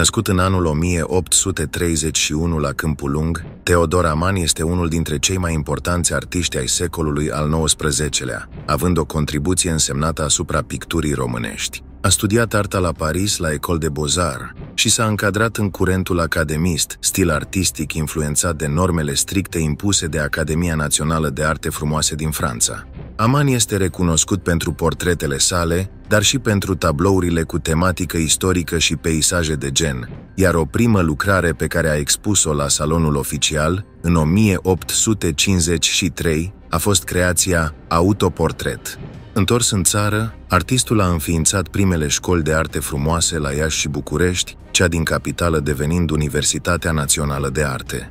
Născut în anul 1831 la Lung, Teodor Aman este unul dintre cei mai importanți artiști ai secolului al XIX-lea, având o contribuție însemnată asupra picturii românești. A studiat arta la Paris la Ecole de Beaux-Arts și s-a încadrat în curentul academist, stil artistic influențat de normele stricte impuse de Academia Națională de Arte Frumoase din Franța. Aman este recunoscut pentru portretele sale, dar și pentru tablourile cu tematică istorică și peisaje de gen, iar o primă lucrare pe care a expus-o la salonul oficial, în 1853, a fost creația Autoportret. Întors în țară, artistul a înființat primele școli de arte frumoase la Iași și București, cea din capitală devenind Universitatea Națională de Arte.